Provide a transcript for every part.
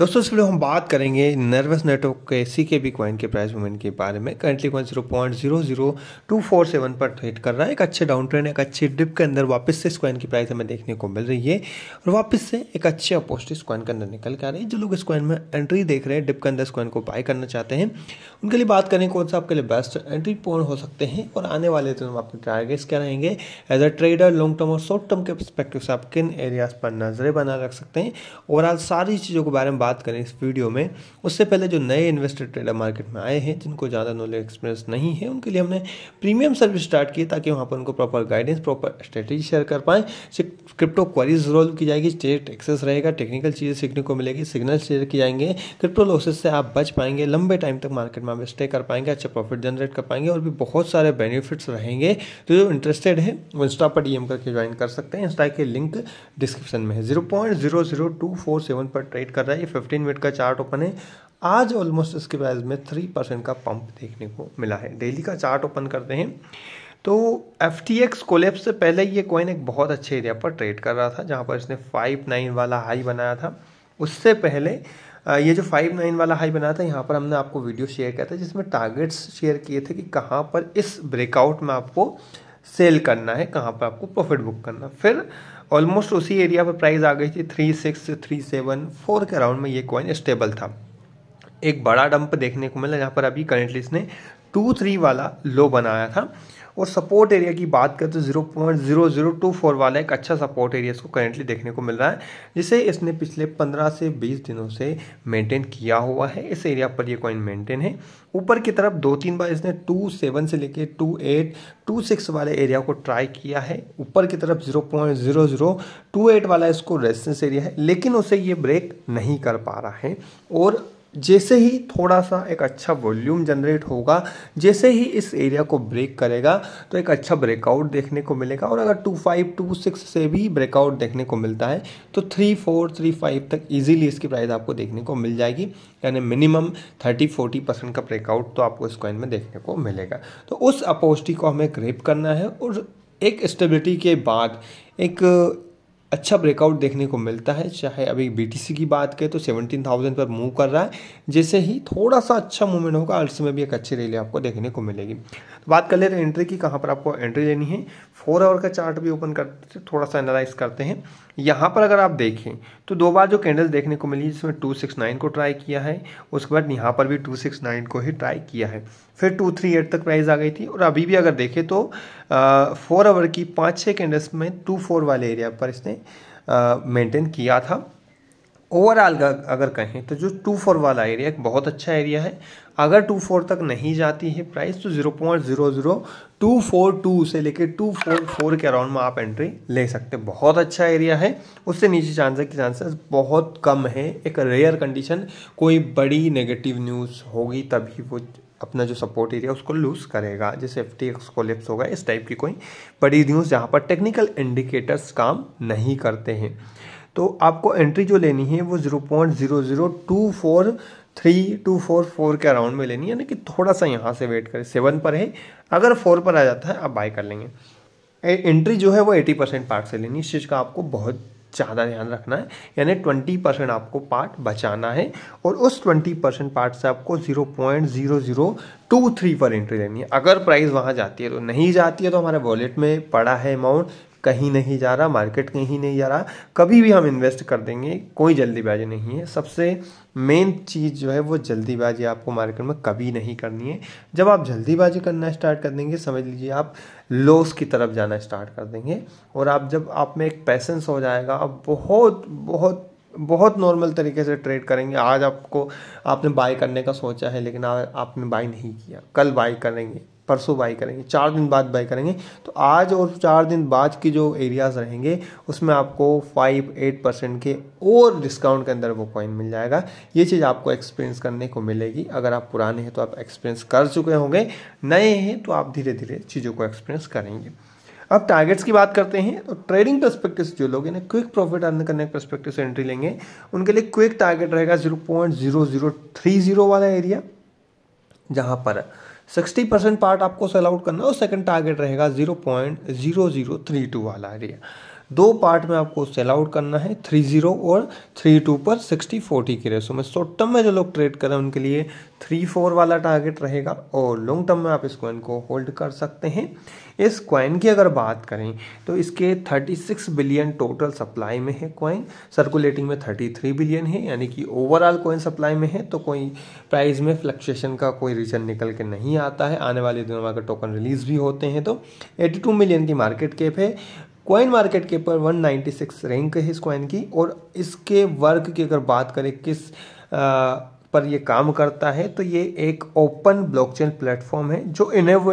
दोस्तों इस वीडियो हम बात करेंगे नर्वस नेटवर्क के सी के बी क्वाइन के प्राइस मूवमेंट के बारे में currently coin zero point zero zero two four seven पर ट्रेड कर रहा है एक अच्छे डाउन ट्रेंड एक अच्छी डिप के अंदर वापस से इस क्वाइन की प्राइस हमें देखने को मिल रही है और वापस से एक अच्छे अपोस्ट इस क्वाइन के अंदर निकल के आ रही है जो लोग इस क्वाइन में एंट्री देख रहे हैं डिप के अंदर इस क्वाइन को बाय करना चाहते हैं उनके लिए बात करें कौन सा आपके लिए बेस्ट एंट्री पॉइंट हो सकते हैं और आने वाले दिन आपके टारगेट्स क्या रहेंगे as a trader long term और शॉर्ट टर्म के परस्पेक्टिव से आप किन एरियाज पर नजरें बना रख सकते हैं ओवरऑल सारी चीज़ों के बारे में बात करें इस वीडियो में उससे पहले जो नए इन्वेस्टर ट्रेडर मार्केट में आए हैं जिनको ज़्यादा नॉलेज एक्सपीरियंस नहीं है उनके लिए हमने प्रीमियम सर्विस स्टार्ट की ताकि वहाँ पर उनको proper guidance proper strategy share कर पाएँ क्रिप्टो क्वारीज रोल की जाएगी स्टेट एक्सेस रहेगा टेक्निकल चीज़ें सीखने को मिलेगी सिग्नल शेयर किए जाएंगे क्रिप्टो लॉसेस से आप बच पाएंगे लंबे टाइम तक मार्केट में आप स्टे कर पाएंगे अच्छा प्रॉफिट जनरेट कर पाएंगे और भी बहुत सारे बेनिफिट्स रहेंगे तो जो इंटरेस्टेड है वो इंस्टा पर डीएम करके ज्वाइन कर सकते हैं इंस्टा के लिंक डिस्क्रिप्शन में है zero point zero zero two four seven पर ट्रेड कर रहा है फिफ्टीन मिनट का चार्ट ओपन है आज ऑलमोस्ट इसके प्राइस में थ्री परसेंट का पंप देखने को मिला है डेली का चार्ट ओपन करते हैं तो एफ टी एक्स कोलेप्स से पहले ये कॉइन एक बहुत अच्छे एरिया पर ट्रेड कर रहा था जहाँ पर इसने फाइव नाइन वाला हाई बनाया था उससे पहले ये जो फाइव नाइन वाला हाई बनाया था यहाँ पर हमने आपको वीडियो शेयर किया था जिसमें टारगेट्स शेयर किए थे कि कहाँ पर इस ब्रेकआउट में आपको सेल करना है कहाँ पर आपको प्रॉफिट बुक करना फिर ऑलमोस्ट उसी एरिया पर प्राइस आ गई थी three six three seven four के अराउंड में ये कॉइन स्टेबल था एक बड़ा डंप देखने को मिला जहाँ पर अभी करेंटली इसने टू थ्री वाला लो बनाया था और सपोर्ट एरिया की बात करें तो zero point zero zero two four वाला एक अच्छा सपोर्ट एरिया इसको करेंटली देखने को मिल रहा है जिसे इसने पिछले पंद्रह से बीस दिनों से मेंटेन किया हुआ है इस एरिया पर ये कॉइन मेंटेन है ऊपर की तरफ दो तीन बार इसने टू सेवन से लेके टू एट टू सिक्स वाले एरिया को ट्राई किया है ऊपर की तरफ zero point zero zero two eight वाला इसको रेजिस्टेंस एरिया है लेकिन उसे ये ब्रेक नहीं कर पा रहा है और जैसे ही थोड़ा सा एक अच्छा वॉल्यूम जनरेट होगा जैसे ही इस एरिया को ब्रेक करेगा तो एक अच्छा ब्रेकआउट देखने को मिलेगा और अगर टू फाइव टू सिक्स से भी ब्रेकआउट देखने को मिलता है तो थ्री फोर थ्री फाइव तक ईजिली इसकी प्राइस आपको देखने को मिल जाएगी यानी मिनिमम थर्टी फोर्टी परसेंट का ब्रेकआउट तो आपको इस कॉइन में देखने को मिलेगा तो उस अपोस्टी को हमें ग्रेप करना है और एक स्टेबिलिटी के बाद एक अच्छा ब्रेकआउट देखने को मिलता है चाहे अभी बी की बात करें तो सेवनटीन थाउजेंड पर मूव कर रहा है जैसे ही थोड़ा सा अच्छा मूवमेंट होगा अल्स में भी एक अच्छी रैली आपको देखने को मिलेगी तो बात कर ले रहे एंट्री की कहाँ पर आपको एंट्री लेनी है फोर आवर का चार्ट भी ओपन करते थोड़ा सा एनालाइज करते हैं यहाँ पर अगर आप देखें तो दो बार जो कैंडल देखने को मिली जिसमें टू सिक्स नाइन को ट्राई किया है उसके बाद यहाँ पर भी टू सिक्स नाइन को ही ट्राई किया है फिर टू थ्री एट तक प्राइस आ गई थी और अभी भी अगर देखें तो फोर आवर की पाँच छः कैंडल्स में टू फोर वाले एरिया पर इसने मेंटेन किया था ओवरऑल अगर कहें तो जो टू फोर वाला एरिया एक बहुत अच्छा एरिया है अगर टू फोर तक नहीं जाती है प्राइस तो zero point zero zero two four two से लेकर टू फोर फोर के अराउंड में आप एंट्री ले सकते हैं बहुत अच्छा एरिया है उससे नीचे चांसेस की चांसेस बहुत कम है एक रेयर कंडीशन कोई बड़ी नेगेटिव न्यूज़ होगी तभी वो अपना जो सपोर्ट एरिया उसको लूज़ करेगा जैसे एफ टी एक्स होगा इस टाइप की कोई बड़ी न्यूज़ जहाँ पर टेक्निकल इंडिकेटर्स काम नहीं करते हैं तो आपको एंट्री जो लेनी है वो zero point zero zero two four three two four four के अराउंड में लेनी है यानी कि थोड़ा सा यहाँ से वेट करें सेवन पर है अगर फोर पर आ जाता है आप बाय कर लेंगे एंट्री जो है वो एटी परसेंट पार्ट से लेनी है इस चीज़ का आपको बहुत ज़्यादा ध्यान रखना है यानी ट्वेंटी परसेंट आपको पार्ट बचाना है और उस ट्वेंटी परसेंट पार्ट से आपको zero point zero zero two three पर एंट्री लेनी है अगर प्राइस वहाँ जाती है तो नहीं जाती है तो हमारे वॉलेट में पड़ा है अमाउंट कहीं नहीं जा रहा मार्केट कहीं नहीं जा रहा कभी भी हम इन्वेस्ट कर देंगे कोई जल्दीबाजी नहीं है सबसे मेन चीज़ जो है वो जल्दीबाजी आपको मार्केट में कभी नहीं करनी है जब आप जल्दीबाजी करना स्टार्ट कर देंगे समझ लीजिए आप लॉस की तरफ जाना स्टार्ट कर देंगे और आप जब आप में एक पैसेंस हो जाएगा आप बहुत बहुत बहुत नॉर्मल तरीके से ट्रेड करेंगे आज आपको आपने बाय करने का सोचा है लेकिन आपने बाय नहीं किया कल बाय करेंगे परसों बाई करेंगे चार दिन बाद बाई करेंगे तो आज और चार दिन बाद की जो एरियाज़ रहेंगे उसमें आपको फाइव एट परसेंट के और डिस्काउंट के अंदर वो कॉइन मिल जाएगा ये चीज़ आपको एक्सपीरियंस करने को मिलेगी अगर आप पुराने हैं तो आप एक्सपीरियंस कर चुके होंगे नए हैं तो आप धीरे धीरे चीज़ों को एक्सपीरियंस करेंगे अब टारगेट्स की बात करते हैं तो ट्रेडिंग परस्पेक्टिव से जो लोग हैं क्विक प्रॉफिट अर्न करने के परस्पेक्टिव से एंट्री लेंगे उनके लिए क्विक टारगेट रहेगा zero point zero zero three zero वाला एरिया जहाँ पर सिक्सटी परसेंट पार्ट आपको सेल आउट करना है और सेकंड टारगेट रहेगा zero point zero zero three two वाला एरिया दो पार्ट में आपको सेल आउट करना है थ्री जीरो और थ्री टू पर सिक्सटी फोर्टी के रेसो में शॉर्ट टर्म में जो लोग ट्रेड करें उनके लिए थ्री फोर वाला टारगेट रहेगा और लॉन्ग टर्म में आप इस क्वाइन को होल्ड कर सकते हैं इस क्वाइन की अगर बात करें तो इसके thirty six billion total supply में है क्वाइन सर्कुलेटिंग में थर्टी थ्री बिलियन है यानी कि ओवरऑल क्वाइन सप्लाई में है तो कोई प्राइस में फ्लक्चुएशन का कोई रीजन निकल के नहीं आता है आने वाले दिनों में अगर टोकन रिलीज भी होते हैं तो एटी टू मिलियन की मार्केट कैप है कॉइन मार्केट के ऊपर 196 रैंक है इस कॉइन की और इसके वर्क की अगर बात करें किस आ, पर ये काम करता है तो ये एक ओपन ब्लॉकचेन प्लेटफॉर्म है जो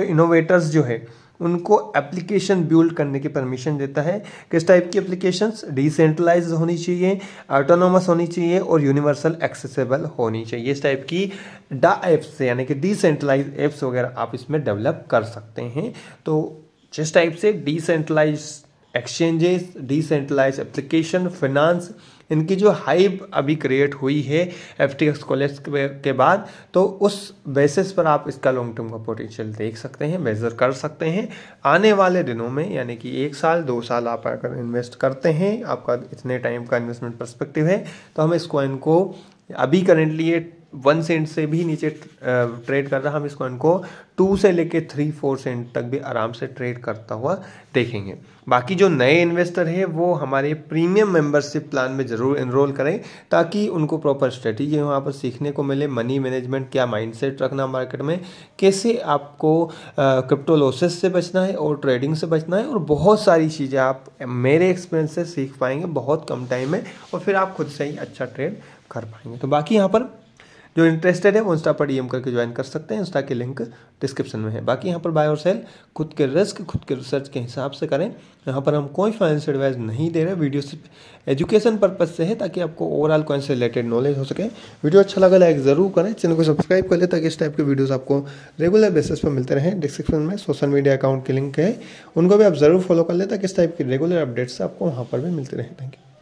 इनोवेटर्स जो है उनको एप्लीकेशन बिल्ड करने की परमिशन देता है किस टाइप की एप्लीकेशंस डिसेंट्रलाइज होनी चाहिए ऑटोनोमस होनी चाहिए और यूनिवर्सल एक्सेसिबल होनी चाहिए इस टाइप की डा एप्स यानी कि डिसेंट्रलाइज एप्स वगैरह आप इसमें डेवलप कर सकते हैं तो जिस टाइप से decentralize exchanges decentralize application finance इनकी जो हाइप अभी क्रिएट हुई है एफ टी एक्स कॉलेज के बाद तो उस बेसिस पर आप इसका लॉन्ग टर्म का पोटेंशियल देख सकते हैं मेज़र कर सकते हैं आने वाले दिनों में यानी कि एक साल दो साल आप अगर इन्वेस्ट करते हैं आपका इतने टाइम का इन्वेस्टमेंट परस्पेक्टिव है तो हम इस कॉइन को अभी करेंटली ये वन सेंट से भी नीचे ट्रेड कर रहा है हम इस कॉइन को टू से लेके थ्री फोर सेंट तक भी आराम से ट्रेड करता हुआ देखेंगे बाकी जो नए इन्वेस्टर हैं वो हमारे प्रीमियम मेंबरशिप प्लान में ज़रूर इनरोल करें ताकि उनको प्रॉपर स्ट्रेटेजी वहाँ पर सीखने को मिले मनी मैनेजमेंट क्या माइंडसेट रखना मार्केट में कैसे आपको क्रिप्टो लॉसेस से बचना है और ट्रेडिंग से बचना है और बहुत सारी चीज़ें आप मेरे एक्सपीरियंस से सीख पाएंगे बहुत कम टाइम में और फिर आप खुद से ही अच्छा ट्रेड कर पाएंगे तो बाकी यहाँ पर जो इंटरेस्टेड है वो इंस्टा पर डीएम करके ज्वाइन कर सकते हैं इंस्टा के लिंक डिस्क्रिप्शन में है बाकी यहाँ पर बाय और सेल खुद के रिस्क खुद के रिसर्च के हिसाब से करें यहाँ पर हम कोई फाइनेंस एडवाइस नहीं दे रहे वीडियो सिर्फ एजुकेशन पर्पज से है ताकि आपको ओवरऑल कॉइन से रिलेटेड नॉलेज हो सके वीडियो अच्छा लगा लाइक ज़रूर करें चैनल को सब्सक्राइब कर ले ताकि इस टाइप के वीडियोज़ आपको रेगुलर बेसिस पर मिलते रहें डिस्क्रिप्शन में सोशल मीडिया अकाउंट के लिंक है उनको भी आप ज़रूर फॉलो कर ले ताकि इस टाइप के रेगुलर अपडेट्स आपको वहाँ पर भी मिलते रहें थैंक यू